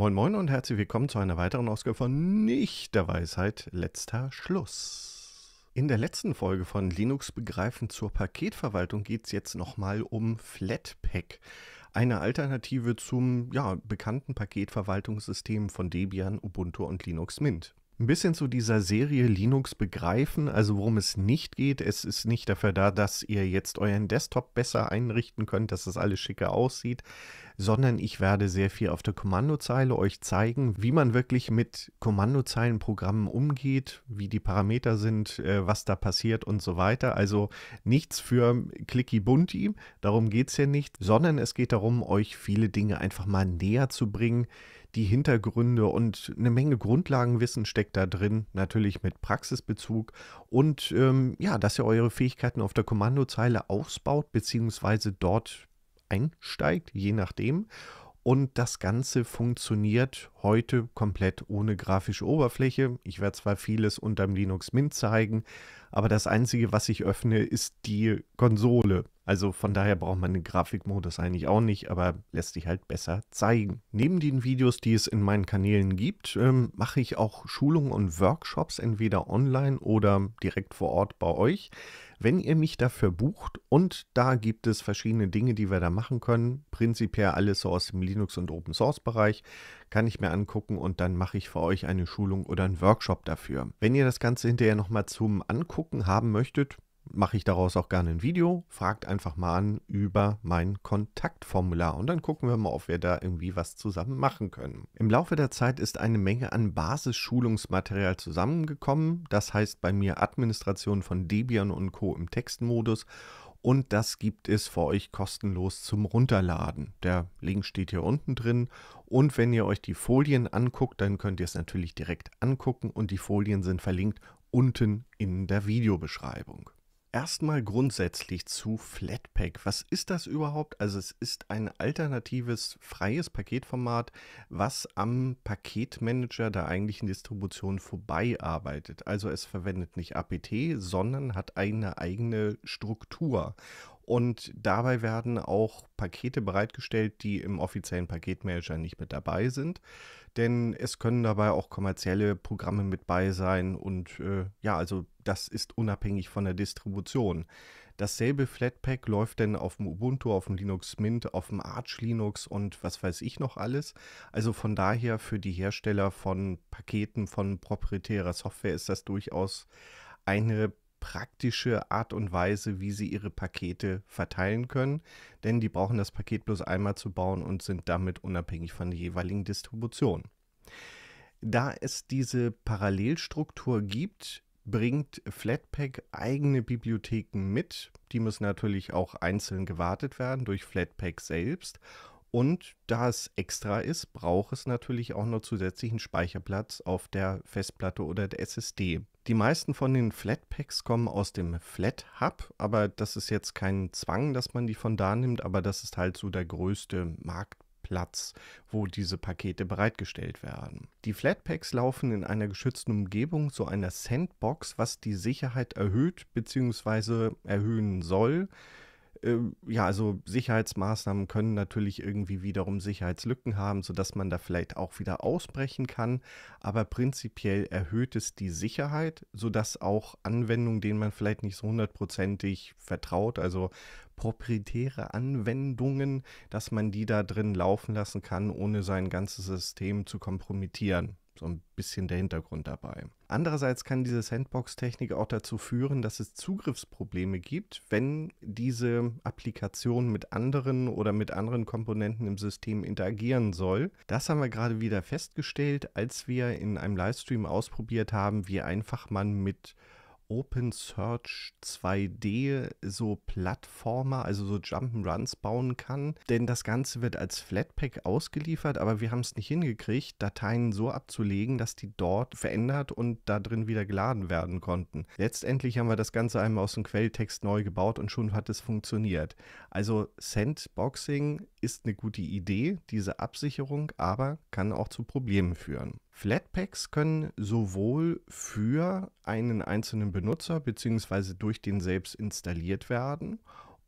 Moin Moin und herzlich willkommen zu einer weiteren Ausgabe von Nicht der Weisheit letzter Schluss. In der letzten Folge von Linux begreifen zur Paketverwaltung geht es jetzt nochmal um Flatpak, eine Alternative zum ja, bekannten Paketverwaltungssystem von Debian, Ubuntu und Linux Mint. Ein bisschen zu dieser Serie Linux begreifen, also worum es nicht geht. Es ist nicht dafür da, dass ihr jetzt euren Desktop besser einrichten könnt, dass das alles schicker aussieht sondern ich werde sehr viel auf der Kommandozeile euch zeigen, wie man wirklich mit Kommandozeilenprogrammen umgeht, wie die Parameter sind, äh, was da passiert und so weiter. Also nichts für Clicky Bunti, darum geht es ja nicht, sondern es geht darum, euch viele Dinge einfach mal näher zu bringen, die Hintergründe und eine Menge Grundlagenwissen steckt da drin, natürlich mit Praxisbezug und ähm, ja, dass ihr eure Fähigkeiten auf der Kommandozeile ausbaut beziehungsweise dort einsteigt, je nachdem. Und das Ganze funktioniert heute komplett ohne grafische Oberfläche. Ich werde zwar vieles unter dem Linux Mint zeigen, aber das Einzige, was ich öffne, ist die Konsole. Also von daher braucht man den Grafikmodus eigentlich auch nicht, aber lässt sich halt besser zeigen. Neben den Videos, die es in meinen Kanälen gibt, ähm, mache ich auch Schulungen und Workshops entweder online oder direkt vor Ort bei euch. Wenn ihr mich dafür bucht und da gibt es verschiedene Dinge, die wir da machen können, prinzipiell alles so aus dem Linux- und Open-Source-Bereich kann ich mir angucken und dann mache ich für euch eine Schulung oder einen Workshop dafür. Wenn ihr das Ganze hinterher nochmal zum Angucken haben möchtet, mache ich daraus auch gerne ein Video. Fragt einfach mal an über mein Kontaktformular und dann gucken wir mal, ob wir da irgendwie was zusammen machen können. Im Laufe der Zeit ist eine Menge an Basisschulungsmaterial zusammengekommen. Das heißt bei mir Administration von Debian und Co. im Textmodus und das gibt es für euch kostenlos zum Runterladen. Der Link steht hier unten drin und wenn ihr euch die Folien anguckt, dann könnt ihr es natürlich direkt angucken und die Folien sind verlinkt unten in der Videobeschreibung erstmal grundsätzlich zu Flatpak. Was ist das überhaupt? Also es ist ein alternatives freies Paketformat, was am Paketmanager der eigentlichen Distribution vorbei arbeitet. Also es verwendet nicht APT, sondern hat eine eigene Struktur. Und dabei werden auch Pakete bereitgestellt, die im offiziellen Paketmanager nicht mit dabei sind denn es können dabei auch kommerzielle Programme mit bei sein und äh, ja, also das ist unabhängig von der Distribution. Dasselbe Flatpak läuft denn auf dem Ubuntu, auf dem Linux Mint, auf dem Arch Linux und was weiß ich noch alles. Also von daher für die Hersteller von Paketen von proprietärer Software ist das durchaus eine praktische Art und Weise, wie sie ihre Pakete verteilen können, denn die brauchen das Paket bloß einmal zu bauen und sind damit unabhängig von der jeweiligen Distribution. Da es diese Parallelstruktur gibt, bringt Flatpak eigene Bibliotheken mit. Die müssen natürlich auch einzeln gewartet werden durch Flatpak selbst und da es extra ist, braucht es natürlich auch noch zusätzlichen Speicherplatz auf der Festplatte oder der SSD. Die meisten von den Flatpaks kommen aus dem Flat Hub, aber das ist jetzt kein Zwang, dass man die von da nimmt, aber das ist halt so der größte Marktplatz, wo diese Pakete bereitgestellt werden. Die Flatpaks laufen in einer geschützten Umgebung, so einer Sandbox, was die Sicherheit erhöht bzw. erhöhen soll. Ähm, ja, also Sicherheitsmaßnahmen können natürlich irgendwie wiederum Sicherheitslücken haben, sodass man da vielleicht auch wieder ausbrechen kann. Aber prinzipiell erhöht es die Sicherheit, sodass auch Anwendungen, denen man vielleicht nicht so hundertprozentig vertraut, also proprietäre Anwendungen, dass man die da drin laufen lassen kann, ohne sein ganzes System zu kompromittieren so ein bisschen der Hintergrund dabei. Andererseits kann diese Sandbox-Technik auch dazu führen, dass es Zugriffsprobleme gibt, wenn diese Applikation mit anderen oder mit anderen Komponenten im System interagieren soll. Das haben wir gerade wieder festgestellt, als wir in einem Livestream ausprobiert haben, wie einfach man mit Open Search 2D so Plattformer, also so Jump'n'Runs bauen kann. Denn das Ganze wird als Flatpak ausgeliefert, aber wir haben es nicht hingekriegt, Dateien so abzulegen, dass die dort verändert und da drin wieder geladen werden konnten. Letztendlich haben wir das Ganze einmal aus dem Quelltext neu gebaut und schon hat es funktioniert. Also Sandboxing ist eine gute Idee, diese Absicherung, aber kann auch zu Problemen führen. Flatpaks können sowohl für einen einzelnen Benutzer bzw. durch den selbst installiert werden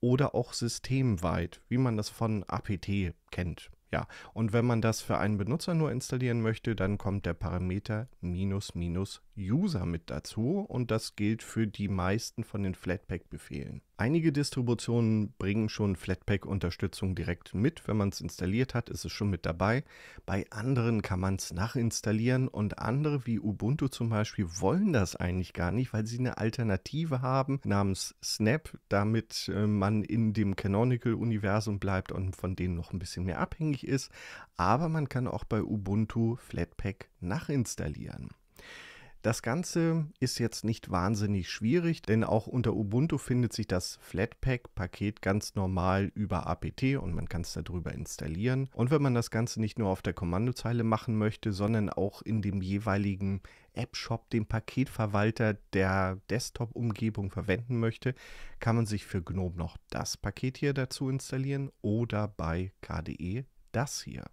oder auch systemweit, wie man das von APT kennt. Ja, und wenn man das für einen Benutzer nur installieren möchte, dann kommt der Parameter minus minus User mit dazu und das gilt für die meisten von den Flatpak-Befehlen. Einige Distributionen bringen schon Flatpak-Unterstützung direkt mit. Wenn man es installiert hat, ist es schon mit dabei. Bei anderen kann man es nachinstallieren und andere wie Ubuntu zum Beispiel wollen das eigentlich gar nicht, weil sie eine Alternative haben namens Snap, damit äh, man in dem Canonical-Universum bleibt und von denen noch ein bisschen mehr abhängig ist. Aber man kann auch bei Ubuntu Flatpak nachinstallieren. Das Ganze ist jetzt nicht wahnsinnig schwierig, denn auch unter Ubuntu findet sich das Flatpak-Paket ganz normal über APT und man kann es darüber installieren. Und wenn man das Ganze nicht nur auf der Kommandozeile machen möchte, sondern auch in dem jeweiligen App-Shop, dem Paketverwalter der Desktop-Umgebung verwenden möchte, kann man sich für GNOME noch das Paket hier dazu installieren oder bei KDE das hier.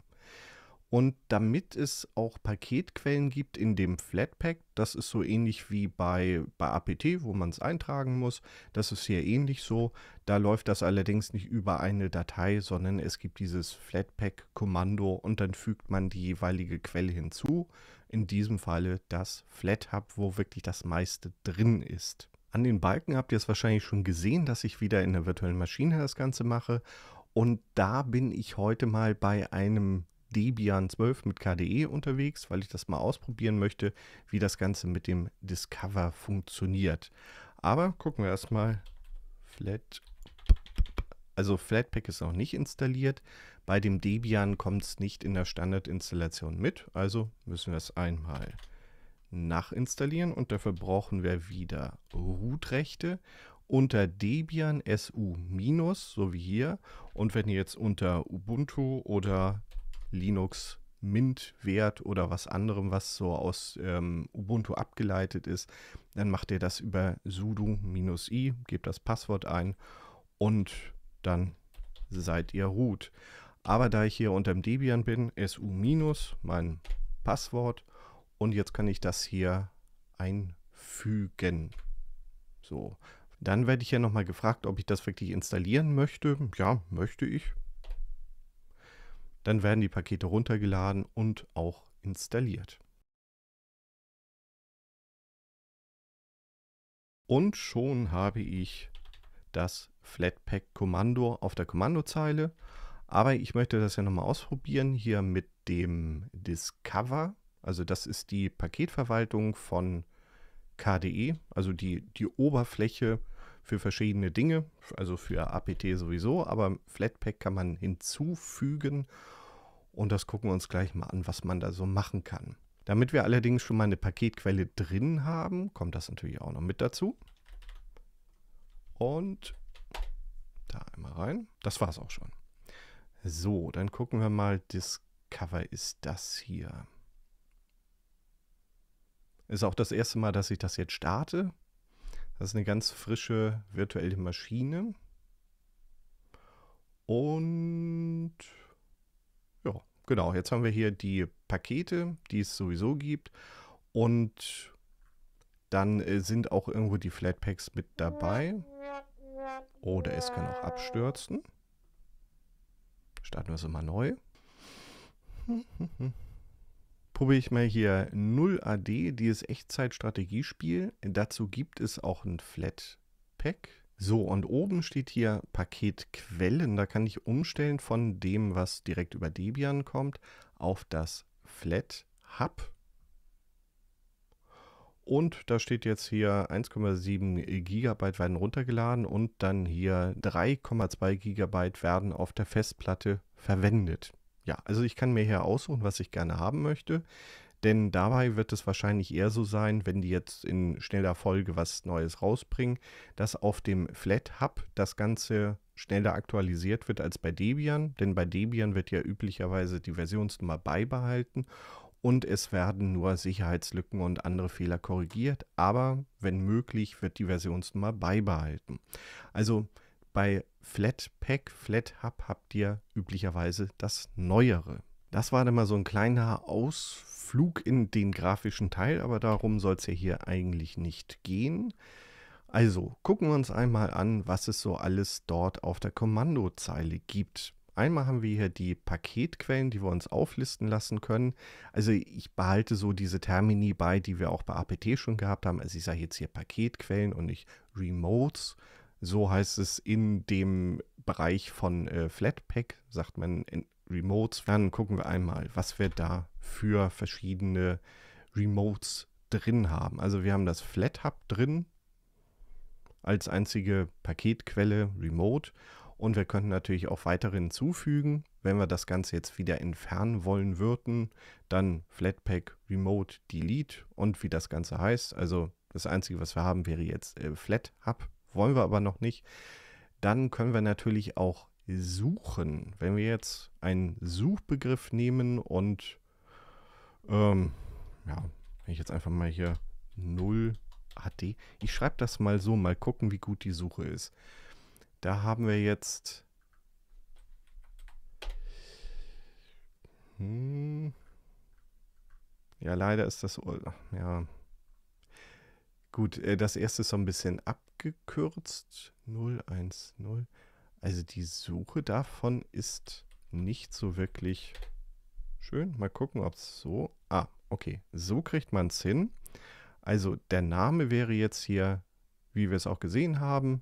Und damit es auch Paketquellen gibt in dem Flatpak, das ist so ähnlich wie bei, bei APT, wo man es eintragen muss, das ist hier ähnlich so. Da läuft das allerdings nicht über eine Datei, sondern es gibt dieses Flatpak-Kommando und dann fügt man die jeweilige Quelle hinzu. In diesem Falle das FlatHub, wo wirklich das meiste drin ist. An den Balken habt ihr es wahrscheinlich schon gesehen, dass ich wieder in der virtuellen Maschine das Ganze mache. Und da bin ich heute mal bei einem Debian 12 mit KDE unterwegs, weil ich das mal ausprobieren möchte, wie das Ganze mit dem Discover funktioniert. Aber gucken wir erstmal. Flat. Also Flatpak ist noch nicht installiert. Bei dem Debian kommt es nicht in der Standardinstallation mit. Also müssen wir es einmal nachinstallieren und dafür brauchen wir wieder root unter Debian SU- so wie hier und wenn ihr jetzt unter Ubuntu oder Linux Mint-Wert oder was anderem, was so aus ähm, Ubuntu abgeleitet ist, dann macht ihr das über sudo-i, gebt das Passwort ein und dann seid ihr root. Aber da ich hier unter dem Debian bin, su- mein Passwort und jetzt kann ich das hier einfügen. So, dann werde ich ja nochmal gefragt, ob ich das wirklich installieren möchte. Ja, möchte ich. Dann werden die Pakete runtergeladen und auch installiert. Und schon habe ich das Flatpak-Kommando auf der Kommandozeile. Aber ich möchte das ja nochmal ausprobieren hier mit dem Discover. Also das ist die Paketverwaltung von KDE, also die, die Oberfläche, für verschiedene Dinge, also für APT sowieso, aber Flatpak kann man hinzufügen und das gucken wir uns gleich mal an, was man da so machen kann. Damit wir allerdings schon mal eine Paketquelle drin haben, kommt das natürlich auch noch mit dazu. Und da einmal rein. Das war es auch schon. So, dann gucken wir mal, Discover ist das hier. Ist auch das erste Mal, dass ich das jetzt starte. Das ist eine ganz frische virtuelle Maschine. Und ja, genau, jetzt haben wir hier die Pakete, die es sowieso gibt. Und dann äh, sind auch irgendwo die Flatpaks mit dabei. Oder oh, es kann auch abstürzen. Starten wir es immer neu. probiere ich mal hier 0AD, dieses Echtzeit-Strategiespiel. Dazu gibt es auch ein Flat-Pack. So, und oben steht hier Paket Quellen. Da kann ich umstellen von dem, was direkt über Debian kommt, auf das Flat Hub. Und da steht jetzt hier 1,7 GB werden runtergeladen und dann hier 3,2 GB werden auf der Festplatte verwendet ja, also ich kann mir hier aussuchen, was ich gerne haben möchte. Denn dabei wird es wahrscheinlich eher so sein, wenn die jetzt in schneller Folge was Neues rausbringen, dass auf dem Flat Hub das Ganze schneller aktualisiert wird als bei Debian. Denn bei Debian wird ja üblicherweise die Versionsnummer beibehalten und es werden nur Sicherheitslücken und andere Fehler korrigiert. Aber wenn möglich, wird die Versionsnummer beibehalten. Also bei Flatpak, FlatHub habt ihr üblicherweise das Neuere. Das war dann mal so ein kleiner Ausflug in den grafischen Teil, aber darum soll es ja hier eigentlich nicht gehen. Also gucken wir uns einmal an, was es so alles dort auf der Kommandozeile gibt. Einmal haben wir hier die Paketquellen, die wir uns auflisten lassen können. Also ich behalte so diese Termini bei, die wir auch bei APT schon gehabt haben. Also ich sage jetzt hier Paketquellen und nicht Remotes so heißt es in dem Bereich von äh, Flatpak, sagt man in Remotes. Dann gucken wir einmal, was wir da für verschiedene Remotes drin haben. Also wir haben das FlatHub drin als einzige Paketquelle Remote und wir könnten natürlich auch weitere hinzufügen. Wenn wir das Ganze jetzt wieder entfernen wollen würden, dann Flatpak Remote Delete und wie das Ganze heißt. Also das Einzige, was wir haben, wäre jetzt äh, FlatHub wollen wir aber noch nicht, dann können wir natürlich auch suchen. Wenn wir jetzt einen Suchbegriff nehmen und ähm, ja, wenn ich jetzt einfach mal hier 0 HD, ich schreibe das mal so, mal gucken, wie gut die Suche ist. Da haben wir jetzt hm, ja, leider ist das ja Gut, äh, das erste ist so ein bisschen abgekürzt. 010. Also die Suche davon ist nicht so wirklich schön. Mal gucken, ob es so... Ah, okay. So kriegt man es hin. Also der Name wäre jetzt hier, wie wir es auch gesehen haben,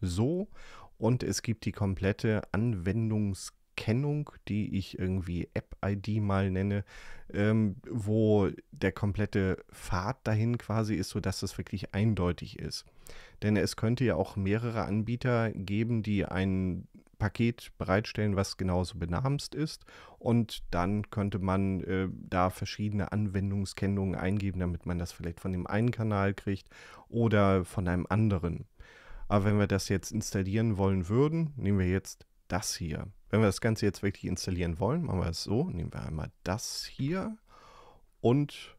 so. Und es gibt die komplette Anwendungs- Erkennung, die ich irgendwie App-ID mal nenne, ähm, wo der komplette Pfad dahin quasi ist, sodass das wirklich eindeutig ist. Denn es könnte ja auch mehrere Anbieter geben, die ein Paket bereitstellen, was genauso benamst ist. Und dann könnte man äh, da verschiedene Anwendungskennungen eingeben, damit man das vielleicht von dem einen Kanal kriegt oder von einem anderen. Aber wenn wir das jetzt installieren wollen würden, nehmen wir jetzt das hier. Wenn wir das Ganze jetzt wirklich installieren wollen, machen wir es so. Nehmen wir einmal das hier und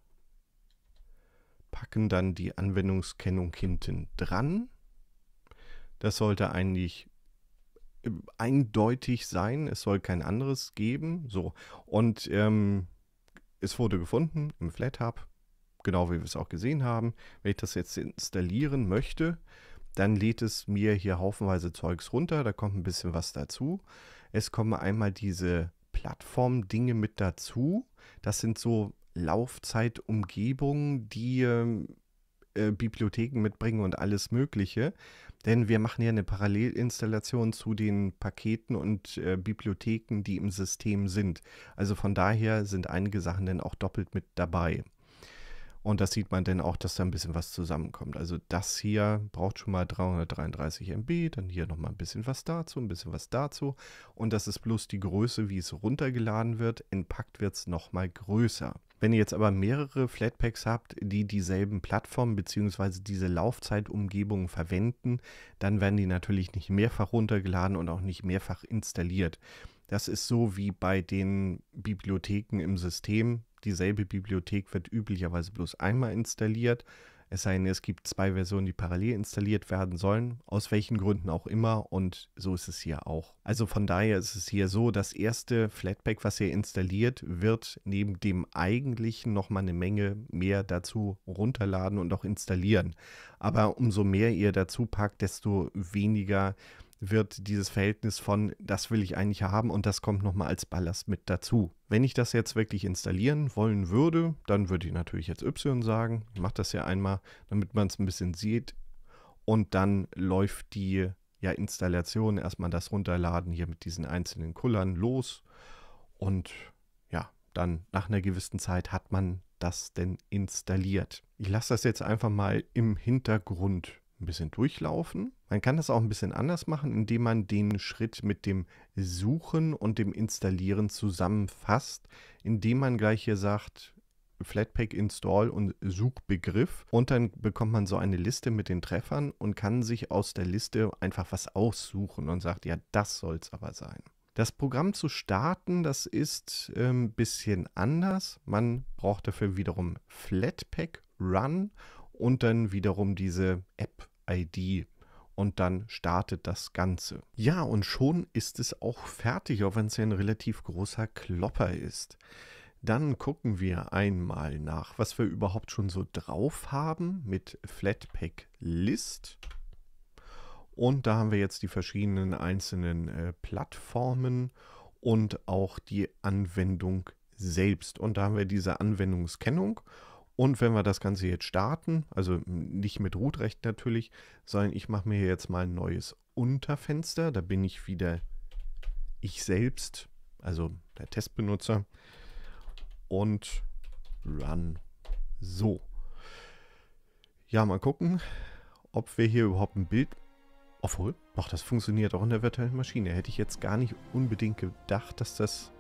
packen dann die Anwendungskennung hinten dran. Das sollte eigentlich ähm, eindeutig sein. Es soll kein anderes geben. So, und ähm, es wurde gefunden im FlatHub, genau wie wir es auch gesehen haben. Wenn ich das jetzt installieren möchte, dann lädt es mir hier haufenweise Zeugs runter, da kommt ein bisschen was dazu. Es kommen einmal diese Plattform-Dinge mit dazu. Das sind so Laufzeitumgebungen, die ähm, äh, Bibliotheken mitbringen und alles Mögliche. Denn wir machen ja eine Parallelinstallation zu den Paketen und äh, Bibliotheken, die im System sind. Also von daher sind einige Sachen dann auch doppelt mit dabei. Und das sieht man dann auch, dass da ein bisschen was zusammenkommt. Also das hier braucht schon mal 333 MB, dann hier nochmal ein bisschen was dazu, ein bisschen was dazu. Und das ist bloß die Größe, wie es runtergeladen wird. Entpackt wird es nochmal größer. Wenn ihr jetzt aber mehrere Flatpaks habt, die dieselben Plattformen bzw. diese Laufzeitumgebungen verwenden, dann werden die natürlich nicht mehrfach runtergeladen und auch nicht mehrfach installiert. Das ist so wie bei den Bibliotheken im System dieselbe Bibliothek wird üblicherweise bloß einmal installiert. Es sei denn, es gibt zwei Versionen, die parallel installiert werden sollen, aus welchen Gründen auch immer. Und so ist es hier auch. Also von daher ist es hier so, das erste Flatpak, was ihr installiert, wird neben dem eigentlichen nochmal eine Menge mehr dazu runterladen und auch installieren. Aber umso mehr ihr dazu packt, desto weniger wird dieses Verhältnis von, das will ich eigentlich haben und das kommt nochmal als Ballast mit dazu. Wenn ich das jetzt wirklich installieren wollen würde, dann würde ich natürlich jetzt Y sagen. Ich mache das ja einmal, damit man es ein bisschen sieht. Und dann läuft die ja, Installation, erstmal das Runterladen hier mit diesen einzelnen Kullern los. Und ja, dann nach einer gewissen Zeit hat man das denn installiert. Ich lasse das jetzt einfach mal im Hintergrund ein bisschen durchlaufen. Man kann das auch ein bisschen anders machen, indem man den Schritt mit dem Suchen und dem Installieren zusammenfasst, indem man gleich hier sagt, Flatpak Install und Suchbegriff und dann bekommt man so eine Liste mit den Treffern und kann sich aus der Liste einfach was aussuchen und sagt, ja, das soll es aber sein. Das Programm zu starten, das ist ein ähm, bisschen anders. Man braucht dafür wiederum Flatpak Run und dann wiederum diese App-ID und dann startet das Ganze. Ja, und schon ist es auch fertig, auch wenn es ja ein relativ großer Klopper ist. Dann gucken wir einmal nach, was wir überhaupt schon so drauf haben mit Flatpak List. Und da haben wir jetzt die verschiedenen einzelnen äh, Plattformen und auch die Anwendung selbst. Und da haben wir diese Anwendungskennung und wenn wir das Ganze jetzt starten, also nicht mit Root-Recht natürlich, sondern ich mache mir jetzt mal ein neues Unterfenster. Da bin ich wieder ich selbst, also der Testbenutzer. Und Run. So. Ja, mal gucken, ob wir hier überhaupt ein Bild... Obwohl, doch, das funktioniert auch in der virtuellen Maschine. Hätte ich jetzt gar nicht unbedingt gedacht, dass das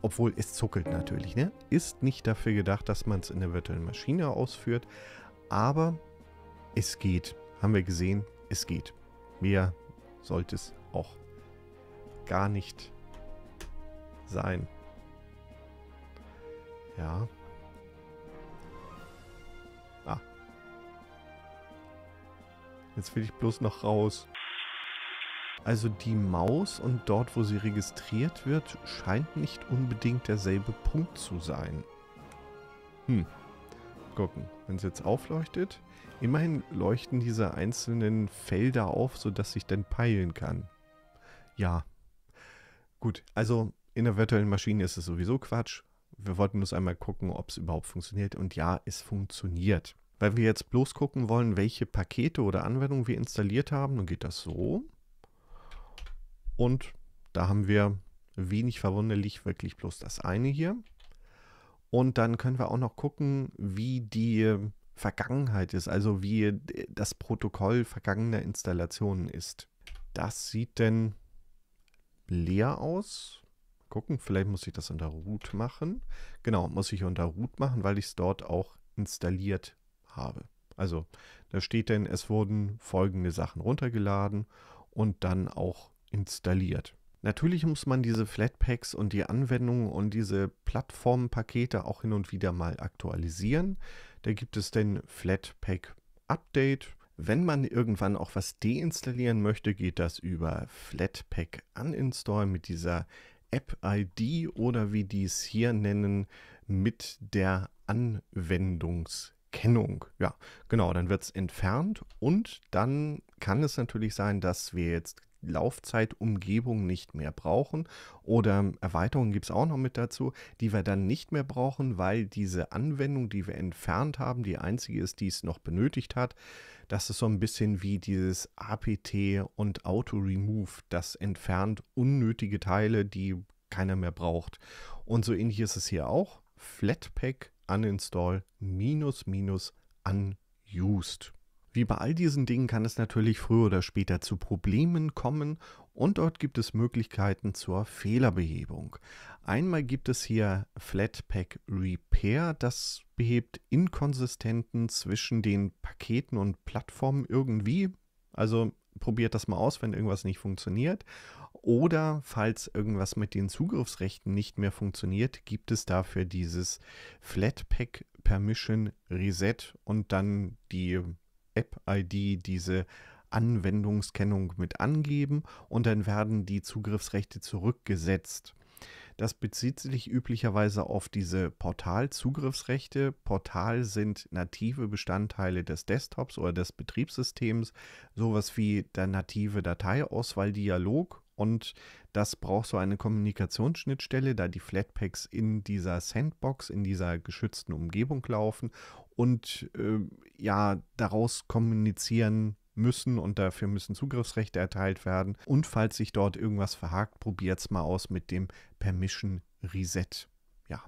obwohl es zuckelt natürlich. Ne? Ist nicht dafür gedacht, dass man es in der virtuellen Maschine ausführt. Aber es geht. Haben wir gesehen, es geht. Mehr sollte es auch gar nicht sein. Ja. Ah. Jetzt will ich bloß noch raus. Also die Maus und dort, wo sie registriert wird, scheint nicht unbedingt derselbe Punkt zu sein. Hm. Gucken, wenn es jetzt aufleuchtet. Immerhin leuchten diese einzelnen Felder auf, sodass ich dann peilen kann. Ja. Gut, also in der virtuellen Maschine ist es sowieso Quatsch. Wir wollten nur einmal gucken, ob es überhaupt funktioniert. Und ja, es funktioniert. Weil wir jetzt bloß gucken wollen, welche Pakete oder Anwendungen wir installiert haben, dann geht das so. Und da haben wir wenig verwunderlich wirklich bloß das eine hier. Und dann können wir auch noch gucken, wie die Vergangenheit ist, also wie das Protokoll vergangener Installationen ist. Das sieht denn leer aus. Gucken, vielleicht muss ich das unter root machen. Genau, muss ich unter root machen, weil ich es dort auch installiert habe. Also da steht denn, es wurden folgende Sachen runtergeladen und dann auch installiert. Natürlich muss man diese Flatpaks und die Anwendungen und diese Plattformpakete auch hin und wieder mal aktualisieren. Da gibt es den Flatpak Update. Wenn man irgendwann auch was deinstallieren möchte, geht das über Flatpak Uninstall mit dieser App-ID oder wie die es hier nennen, mit der Anwendungskennung. Ja, genau, dann wird es entfernt und dann kann es natürlich sein, dass wir jetzt Laufzeitumgebung nicht mehr brauchen. Oder Erweiterungen gibt es auch noch mit dazu, die wir dann nicht mehr brauchen, weil diese Anwendung, die wir entfernt haben, die einzige ist, die es noch benötigt hat. Das ist so ein bisschen wie dieses APT und Auto-Remove. Das entfernt unnötige Teile, die keiner mehr braucht. Und so ähnlich ist es hier auch. Flatpak uninstall minus minus unused. Wie bei all diesen Dingen kann es natürlich früher oder später zu Problemen kommen und dort gibt es Möglichkeiten zur Fehlerbehebung. Einmal gibt es hier Flatpak Repair, das behebt Inkonsistenten zwischen den Paketen und Plattformen irgendwie. Also probiert das mal aus, wenn irgendwas nicht funktioniert. Oder falls irgendwas mit den Zugriffsrechten nicht mehr funktioniert, gibt es dafür dieses Flatpak Permission Reset und dann die App-ID diese Anwendungskennung mit angeben und dann werden die Zugriffsrechte zurückgesetzt. Das bezieht sich üblicherweise auf diese Portal-Zugriffsrechte. Portal sind native Bestandteile des Desktops oder des Betriebssystems, sowas wie der native Dateiauswahldialog. Und das braucht so eine Kommunikationsschnittstelle, da die Flatpaks in dieser Sandbox, in dieser geschützten Umgebung laufen und äh, ja, daraus kommunizieren müssen und dafür müssen Zugriffsrechte erteilt werden. Und falls sich dort irgendwas verhakt, probiert es mal aus mit dem Permission Reset. Ja.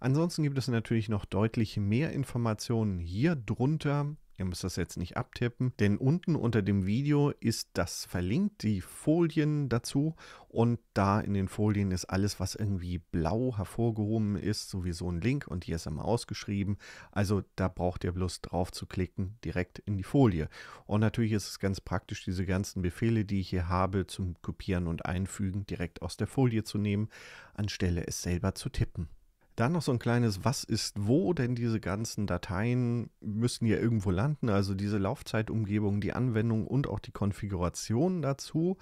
Ansonsten gibt es natürlich noch deutlich mehr Informationen hier drunter Ihr müsst das jetzt nicht abtippen, denn unten unter dem Video ist das verlinkt, die Folien dazu. Und da in den Folien ist alles, was irgendwie blau hervorgehoben ist, sowieso ein Link und hier ist einmal ausgeschrieben. Also da braucht ihr bloß drauf zu klicken, direkt in die Folie. Und natürlich ist es ganz praktisch, diese ganzen Befehle, die ich hier habe, zum Kopieren und Einfügen direkt aus der Folie zu nehmen, anstelle es selber zu tippen. Dann noch so ein kleines, was ist wo, denn diese ganzen Dateien müssen ja irgendwo landen, also diese Laufzeitumgebung, die Anwendung und auch die Konfiguration dazu.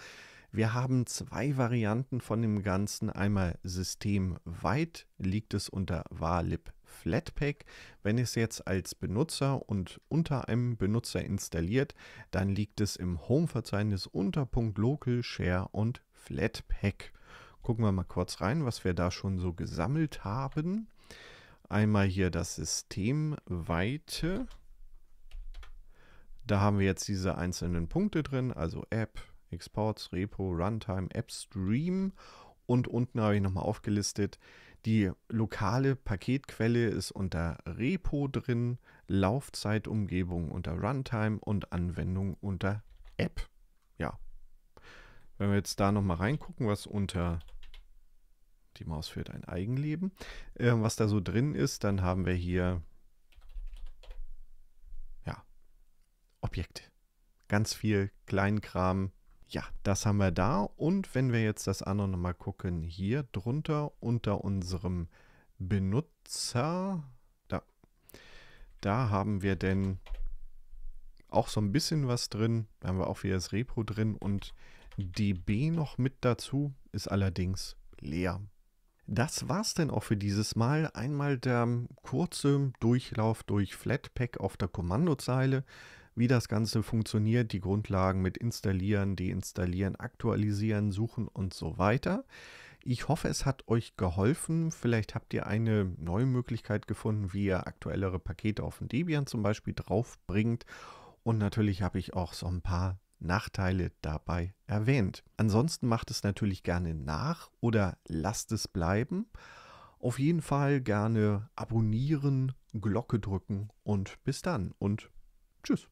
Wir haben zwei Varianten von dem Ganzen. Einmal systemweit liegt es unter varlib Flatpak. Wenn es jetzt als Benutzer und unter einem Benutzer installiert, dann liegt es im Home-Verzeichnis unter Punkt Local, Share und Flatpak. Gucken wir mal kurz rein, was wir da schon so gesammelt haben. Einmal hier das Systemweite. Da haben wir jetzt diese einzelnen Punkte drin, also App, Exports, Repo, Runtime, App Stream. Und unten habe ich nochmal aufgelistet, die lokale Paketquelle ist unter Repo drin, Laufzeitumgebung unter Runtime und Anwendung unter App. Ja, wenn wir jetzt da nochmal reingucken, was unter die Maus für dein Eigenleben, äh, was da so drin ist, dann haben wir hier ja, Objekte. Ganz viel Kleinkram. Ja, das haben wir da. Und wenn wir jetzt das andere nochmal gucken, hier drunter unter unserem Benutzer, da, da haben wir denn auch so ein bisschen was drin. Da haben wir auch wieder das Repo drin und DB noch mit dazu, ist allerdings leer. Das war's denn auch für dieses Mal. Einmal der kurze Durchlauf durch Flatpak auf der Kommandozeile, wie das Ganze funktioniert, die Grundlagen mit installieren, deinstallieren, aktualisieren, suchen und so weiter. Ich hoffe, es hat euch geholfen. Vielleicht habt ihr eine neue Möglichkeit gefunden, wie ihr aktuellere Pakete auf dem Debian zum Beispiel draufbringt. Und natürlich habe ich auch so ein paar Nachteile dabei erwähnt. Ansonsten macht es natürlich gerne nach oder lasst es bleiben. Auf jeden Fall gerne abonnieren, Glocke drücken und bis dann und tschüss.